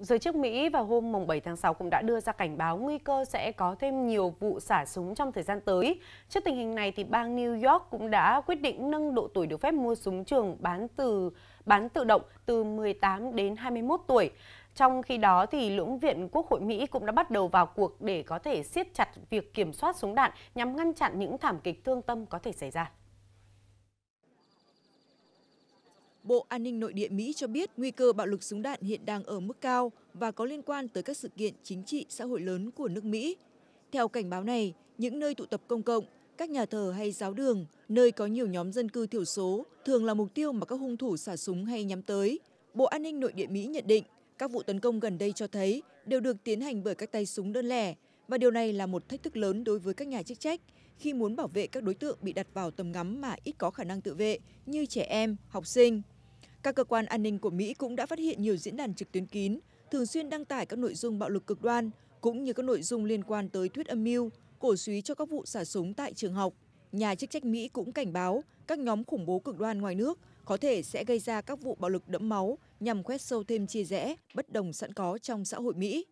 giới chức Mỹ vào hôm mùng 7 tháng 6 cũng đã đưa ra cảnh báo nguy cơ sẽ có thêm nhiều vụ xả súng trong thời gian tới. Trước tình hình này thì bang New York cũng đã quyết định nâng độ tuổi được phép mua súng trường bán từ bán tự động từ 18 đến 21 tuổi. Trong khi đó thì lưỡng viện Quốc hội Mỹ cũng đã bắt đầu vào cuộc để có thể siết chặt việc kiểm soát súng đạn nhằm ngăn chặn những thảm kịch thương tâm có thể xảy ra. Bộ An ninh Nội địa Mỹ cho biết nguy cơ bạo lực súng đạn hiện đang ở mức cao và có liên quan tới các sự kiện chính trị xã hội lớn của nước Mỹ. Theo cảnh báo này, những nơi tụ tập công cộng, các nhà thờ hay giáo đường, nơi có nhiều nhóm dân cư thiểu số thường là mục tiêu mà các hung thủ xả súng hay nhắm tới. Bộ An ninh Nội địa Mỹ nhận định các vụ tấn công gần đây cho thấy đều được tiến hành bởi các tay súng đơn lẻ và điều này là một thách thức lớn đối với các nhà chức trách khi muốn bảo vệ các đối tượng bị đặt vào tầm ngắm mà ít có khả năng tự vệ như trẻ em, học sinh các cơ quan an ninh của mỹ cũng đã phát hiện nhiều diễn đàn trực tuyến kín thường xuyên đăng tải các nội dung bạo lực cực đoan cũng như các nội dung liên quan tới thuyết âm mưu cổ suý cho các vụ xả súng tại trường học nhà chức trách mỹ cũng cảnh báo các nhóm khủng bố cực đoan ngoài nước có thể sẽ gây ra các vụ bạo lực đẫm máu nhằm quét sâu thêm chia rẽ bất đồng sẵn có trong xã hội mỹ